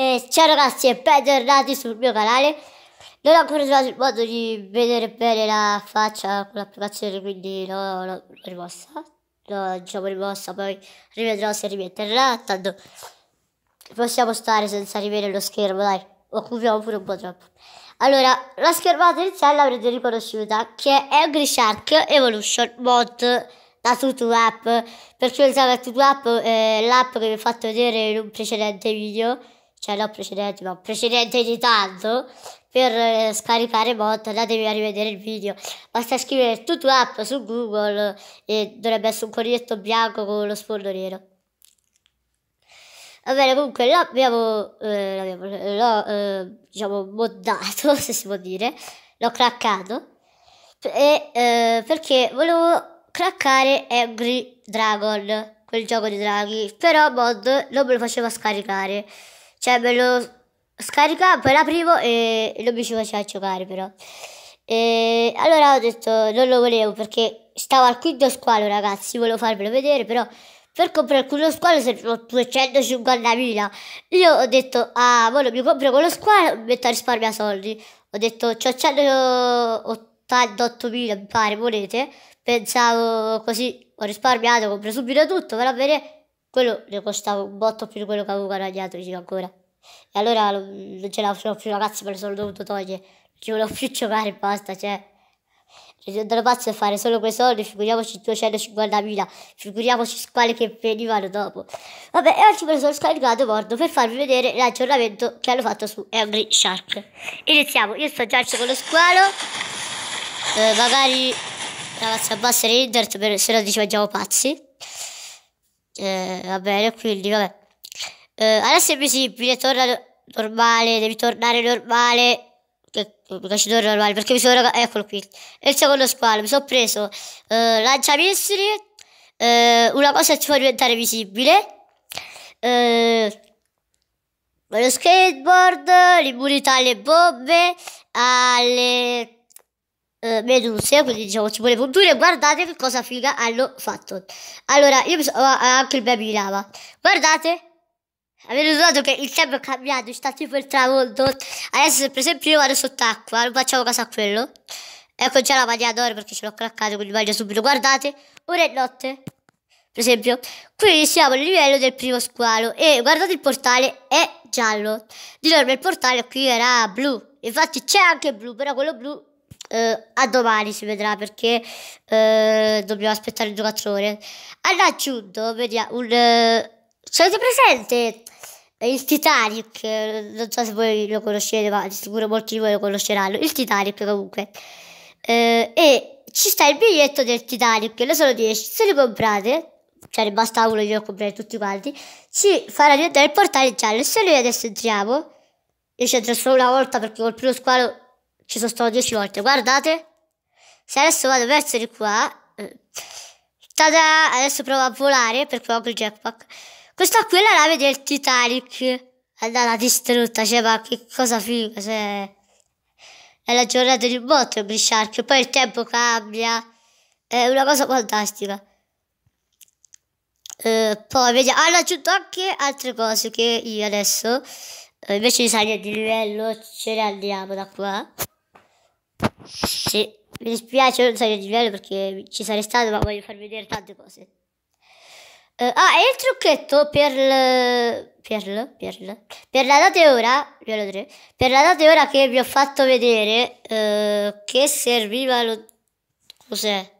E ciao ragazzi e bentornati sul mio canale Non ho ancora trovato il modo di vedere bene la faccia con l'applicazione quindi l'ho no, rimossa L'ho diciamo rimossa poi rivedrò se rimetterà Tanto possiamo stare senza rivedere lo schermo dai Occupiamo pure un po' troppo Allora la schermata iniziale l'avrete riconosciuta Che è Angry Shark Evolution Mod da Tutu App Per chi non sa che Tutu App è l'app che vi ho fatto vedere in un precedente video cioè l'ho precedente, ma precedente di tanto, per eh, scaricare mod andatevi a rivedere il video. Basta scrivere tutto app su Google e dovrebbe essere un coniglietto bianco con lo sfondo nero. Va bene, comunque l'abbiamo, eh, l'ho, eh, eh, diciamo, moddato, se si può dire, l'ho craccato, e, eh, perché volevo craccare Angry Dragon, quel gioco di draghi, però mod non me lo faceva scaricare. Cioè me lo scaricavo, poi l'aprivo e non mi ci faceva giocare però. E allora ho detto non lo volevo perché stavo al quinto squalo ragazzi, volevo farvelo vedere però per comprare quello squalo servono 250.000. Io ho detto, ah, ora mi compro quello squalo, mi metto a risparmiare soldi. Ho detto, c'ho 188.000, mi pare, volete. Pensavo così, ho risparmiato, compro subito tutto, però bene, quello ne costava un botto più di quello che avevo guadagnato, dicevo ancora. E allora non ce la facevo più, ragazzi, me lo sono dovuto togliere. Non ci volevo più giocare e basta, cioè. Risultano pazzo fare solo quei soldi, figuriamoci 250.000, figuriamoci quali che venivano dopo. Vabbè, e oggi me lo sono scaricato morto per farvi vedere l'aggiornamento che hanno fatto su Angry Shark. Iniziamo, io sto già con lo squalo, eh, magari ragazzi abbassare l'internet, se no ci mangiamo pazzi. Eh, va bene, quindi vabbè. Eh, adesso è visibile, torna normale, devi tornare normale. Che, che normale, perché mi sono... Eccolo qui. E il secondo squalo, mi sono preso eh, missili. eh, una cosa che ti fa diventare visibile. Eh, lo skateboard, l'immunità alle bombe, alle eh, meduse, quindi diciamo ci vuole punture. Guardate che cosa figa hanno fatto. Allora, io mi so, anche il baby lava. Guardate. Avete notato che il tempo è cambiato, sta tipo il tramonto. Adesso, per esempio, io vado sott'acqua, non facciamo caso a quello. Ecco già la maglia d'oro perché ce l'ho craccato, quindi voglio subito. Guardate, ora è notte, per esempio. qui siamo al livello del primo squalo e guardate il portale, è giallo. Di norma il portale qui era blu. Infatti c'è anche blu, però quello blu eh, a domani si vedrà perché eh, dobbiamo aspettare 2-4 ore. Hanno aggiunto, vediamo, un... Eh, se presente il Titanic, non so se voi lo conoscete, ma sicuro molti di voi lo conosceranno. Il Titanic, comunque. Eh, e ci sta il biglietto del Titanic, ne sono 10. Se li comprate, cioè ne basta uno, io ho comprerei tutti quanti. Ci farà diventare il portale giallo. Se noi adesso entriamo, io ci entro solo una volta perché col primo squalo ci sono stato 10 volte. Guardate, se adesso vado verso di qua, eh, tada, adesso provo a volare perché ho anche il jackpack. Questa qui è la nave del Titanic. È andata distrutta, cioè, ma che cosa figa, cioè... È la giornata di botto, il Shark, poi il tempo cambia. È una cosa fantastica. Eh, poi vediamo, hanno aggiunto anche altre cose che io adesso, eh, invece di salire di livello, ce ne andiamo da qua. Sì, mi dispiace non salire di livello perché ci sarei stato, ma voglio far vedere tante cose. Uh, ah, e il trucchetto per, l, per, l, per, l, per la data e ora, per la data e ora che vi ho fatto vedere, uh, che serviva lo... cos'è?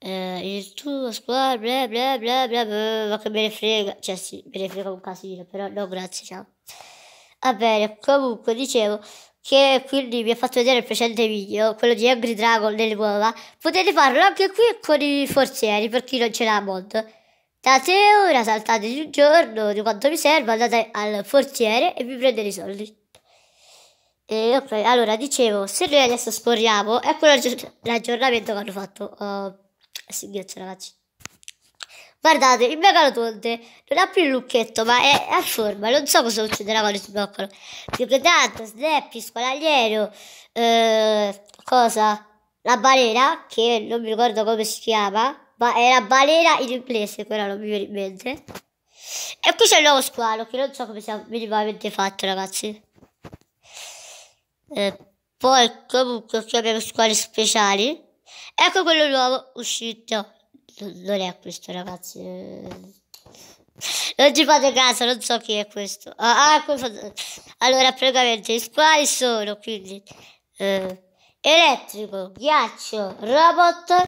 Uh, il tuo squadra, bla bla bla bla bla, ma che me ne frega, cioè sì, me ne frega un casino, però no grazie, ciao. Va bene, comunque dicevo che quindi vi ho fatto vedere il precedente video, quello di Angry Dragon nelle uova, potete farlo anche qui con i forzieri per chi non ce l'ha molto. Date ora, saltate di un giorno, di quanto vi serve, andate al forziere e vi prendete i soldi. E ok, allora dicevo, se noi adesso sporiamo, ecco quello l'aggiornamento che hanno fatto. Uh, si ghiaccia ragazzi. Guardate, il megalodonte non ha più il lucchetto, ma è a forma. Non so cosa succederà quando si bloccano. Tanto, Snappy, Scolagliero, eh, cosa? La balena, che non mi ricordo come si chiama, ma è la balena in inglese, quella non mi viene in mente. E qui c'è il nuovo squalo, che non so come sia minimamente fatto, ragazzi. Eh, poi, comunque, qui abbiamo squali speciali. Ecco quello nuovo uscito non è questo ragazzi non ci fate caso non so chi è questo ah, ah, allora praticamente i squali sono quindi eh, elettrico ghiaccio robot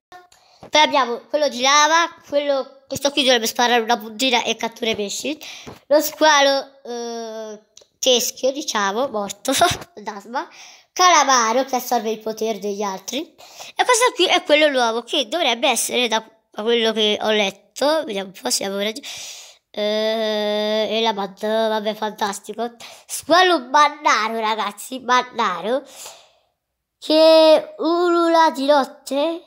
poi abbiamo quello di lava quello questo qui dovrebbe sparare una puntina e catturare pesci lo squalo eh, teschio diciamo morto d'asma Calamaro che assorbe il potere degli altri. E questo qui è quello nuovo che dovrebbe essere da da quello che ho letto, vediamo un po' se avevo ragione. Eh, e la Band, vabbè, fantastico. Squalo Mannaro, ragazzi, Mannaro. che ulula di notte.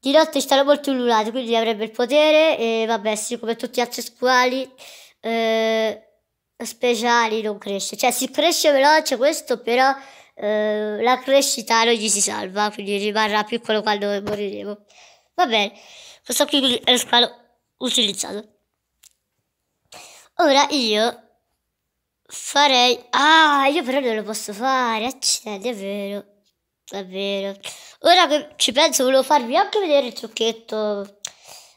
Di notte stanno molto ululati, quindi avrebbe il potere e vabbè, sì, come tutti gli altri squali eh, speciali non cresce. Cioè, si cresce veloce questo, però eh, la crescita non gli si salva, quindi rimarrà piccolo quando moriremo. Va bene lo so che è lo sparo utilizzato. Ora io farei... Ah, io però non lo posso fare, accendi è vero. davvero Ora che ci penso, volevo farvi anche vedere il trucchetto.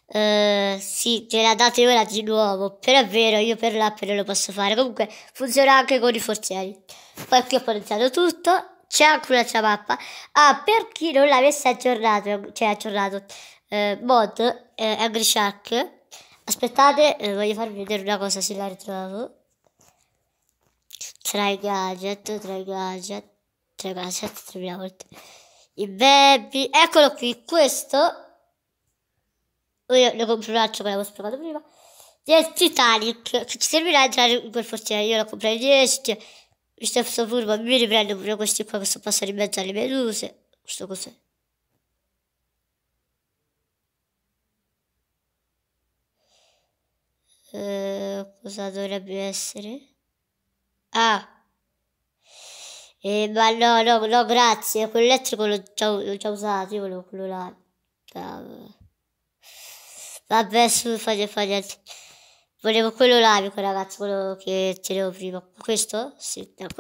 Uh, sì, ce la date ora di nuovo. Però è vero, io per l'app non lo posso fare. Comunque funziona anche con i forzieri. Poi qui ho potenziato tutto. C'è anche un'altra mappa. Ah, per chi non l'avesse aggiornato, cioè aggiornato, eh, mod eh, Angry Shark. Aspettate, eh, voglio farvi vedere una cosa se la ritrovo. Tra i gadget, tra i gadget, tra i gadget, troviamo il... I baby, eccolo qui, questo io ne compro un altro che l'avevo spiegato prima del Titanic che ci servirà a entrare in quel fortino io la comprai 10 mi sto ma mi riprendo pure questi qua che sono passati in mezzo alle meduse questo cos'è Eh, cosa dovrebbe essere? Ah! Eh, ma no, no, no, grazie. Quell'elettrico l'ho già, l'ho già usato. Io volevo quello là. Vabbè, su, fate, fate. Volevo quello là, amico ragazzo, quello che tenevo prima. Questo? Sì, ecco.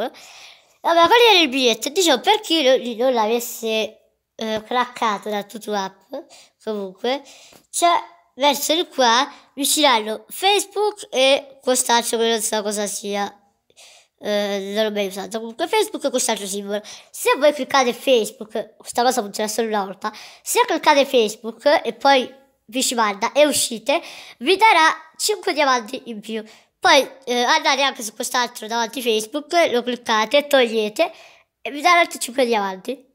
Vabbè, qual era il biglietto? Dicevo, per chi non, non l'avesse eh, craccato da Tutu App, comunque, c'è verso il quale usciranno Facebook e quest'altro che non so cosa sia. Eh, non l'ho mai usato. Comunque Facebook è quest'altro simbolo. Se voi cliccate Facebook, questa cosa funziona solo una volta. Se cliccate Facebook e poi vi ci manda e uscite, vi darà 5 diamanti in più. Poi eh, andate anche su quest'altro davanti Facebook, lo cliccate, togliete e vi darà altri 5 diamanti.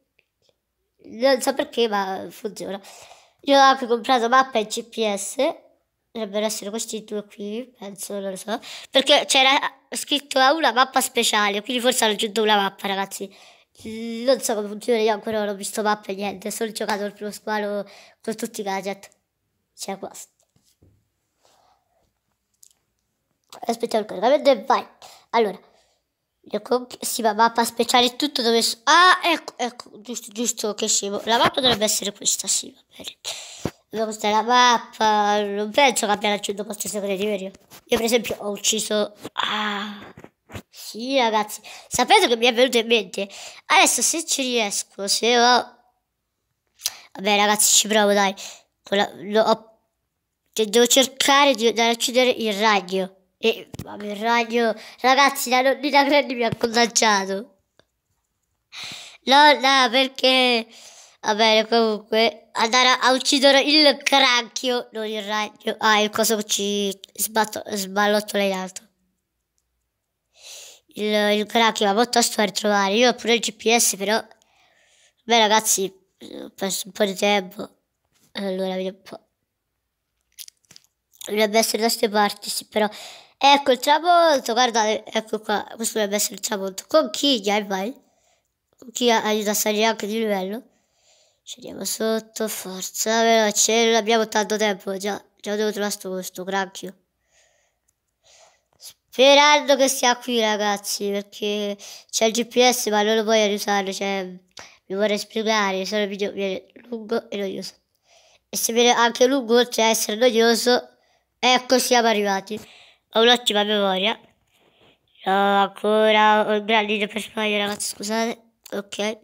Non so perché, ma funziona. Io ho anche comprato mappa e GPS, dovrebbero essere questi due qui, penso, non lo so, perché c'era scritto a una mappa speciale, quindi forse hanno aggiunto una mappa, ragazzi. Non so come funziona, io ancora non ho visto mappe, niente, ho solo giocato il primo squalo con tutti i gadget. C'è cioè, questo. Aspettiamo il caricamento e vai. Allora, si va mappa speciale tutto dove... So ah, ecco, ecco, giusto, giusto che scemo. La mappa dovrebbe essere questa, sì, va bene. Allora, questa è la mappa. Non penso che abbia raggiunto questo secondo livello. Io, per esempio, ho ucciso... Ah... Sì, ragazzi. Sapete che mi è venuto in mente? Adesso, se ci riesco, se ho... Vabbè, ragazzi, ci provo, dai. La... Ho... Cioè, devo cercare di, di racchiudere il ragno. E vabbè, il ragno, ragazzi, la nonnina Granny mi ha contagiato. No, no, perché... Va bene, comunque, andare a, uccidere il cranchio, non il ragno. Ah, il coso ci sbatto, sballottola in alto. Il, il cranchio, ma molto sto a ritrovare. Io ho pure il GPS, però... Beh, ragazzi, ho perso un po' di tempo. Allora, vediamo un po'. Dovrebbe essere da queste parti, sì, però... Ecco il tramonto, guardate, ecco qua, questo dovrebbe essere il tramonto. Con Conchiglia, e vai. Conchiglia aiuta a salire anche di livello. Scendiamo sotto, forza, veloce, non abbiamo tanto tempo, già, già devo trovare sto, sto granchio. Sperando che sia qui ragazzi, perché c'è il GPS ma non lo voglio aiutare, cioè mi vorrei spiegare, se il video viene lungo e noioso. E se viene anche lungo, oltre a essere noioso, ecco siamo arrivati ho un'ottima memoria. No, ancora ho il gran libro per sbaglio, ragazzi, scusate. Ok.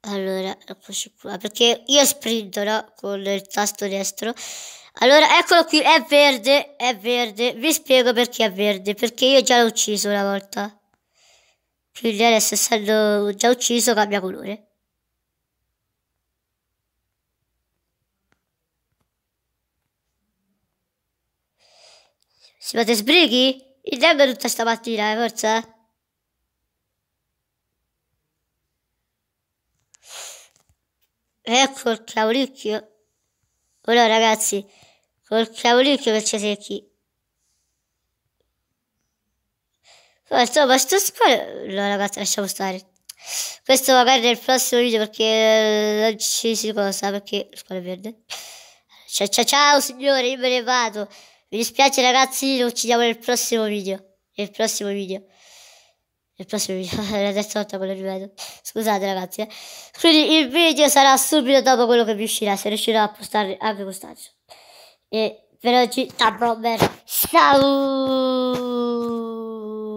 Allora, eccoci qua. Perché io sprinto, no? Con il tasto destro. Allora, eccolo qui, è verde, è verde. Vi spiego perché è verde. Perché io già l'ho ucciso una volta. Quindi adesso, essendo già ucciso, cambia colore. Si Siete sbrighi? Il tempo è tutta stamattina, eh, forse? Ecco eh, il cavolicchio. Ora ragazzi, col cavolicchio che ci secchi. Ma sto squalo... No ragazzi, lasciamo stare. Questo magari nel prossimo video perché eh, non ci si cosa, perché... Squalo verde. Ciao ciao ciao signore, io me ne vado. Mi dispiace ragazzi, lo uccidiamo nel prossimo video. Nel prossimo video. Nel prossimo video. È la terza volta che lo ripeto. Scusate ragazzi. Eh. Quindi il video sarà subito dopo quello che mi uscirà. Se riuscirò a postare anche quest'altro. E per oggi, ciao Robert. Ciao.